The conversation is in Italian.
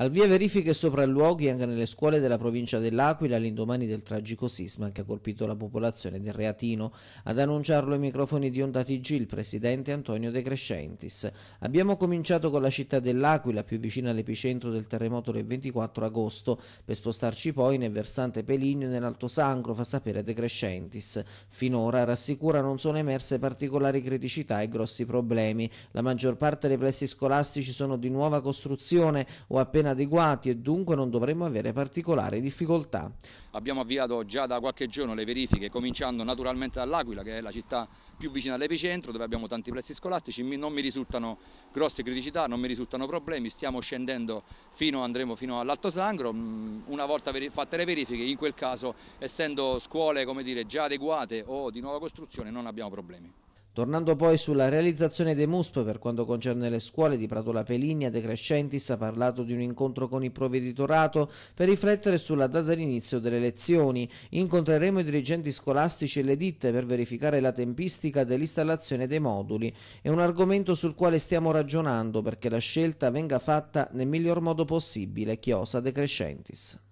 Al via verifiche e sopralluoghi anche nelle scuole della provincia dell'Aquila all'indomani del tragico sisma che ha colpito la popolazione del Reatino. Ad annunciarlo ai microfoni di Onda TG il presidente Antonio De Crescentis. Abbiamo cominciato con la città dell'Aquila, più vicina all'epicentro del terremoto del 24 agosto, per spostarci poi nel versante Peligno e nell'Alto Sangro, fa sapere De Crescentis. Finora, rassicura, non sono emerse particolari criticità e grossi problemi. La maggior parte dei plessi scolastici sono di nuova costruzione o appena adeguati e dunque non dovremmo avere particolari difficoltà. Abbiamo avviato già da qualche giorno le verifiche, cominciando naturalmente dall'Aquila, che è la città più vicina all'epicentro, dove abbiamo tanti plessi scolastici, non mi risultano grosse criticità, non mi risultano problemi, stiamo scendendo fino, andremo fino all'Alto Sangro, mm, una volta fatte le verifiche, in quel caso, essendo scuole dire, già adeguate o di nuova costruzione, non abbiamo problemi. Tornando poi sulla realizzazione dei MUSP per quanto concerne le scuole di Pratola Peligna, De Crescentis ha parlato di un incontro con il provveditorato per riflettere sulla data d'inizio delle lezioni. Incontreremo i dirigenti scolastici e le ditte per verificare la tempistica dell'installazione dei moduli. È un argomento sul quale stiamo ragionando perché la scelta venga fatta nel miglior modo possibile, chiosa De Crescentis.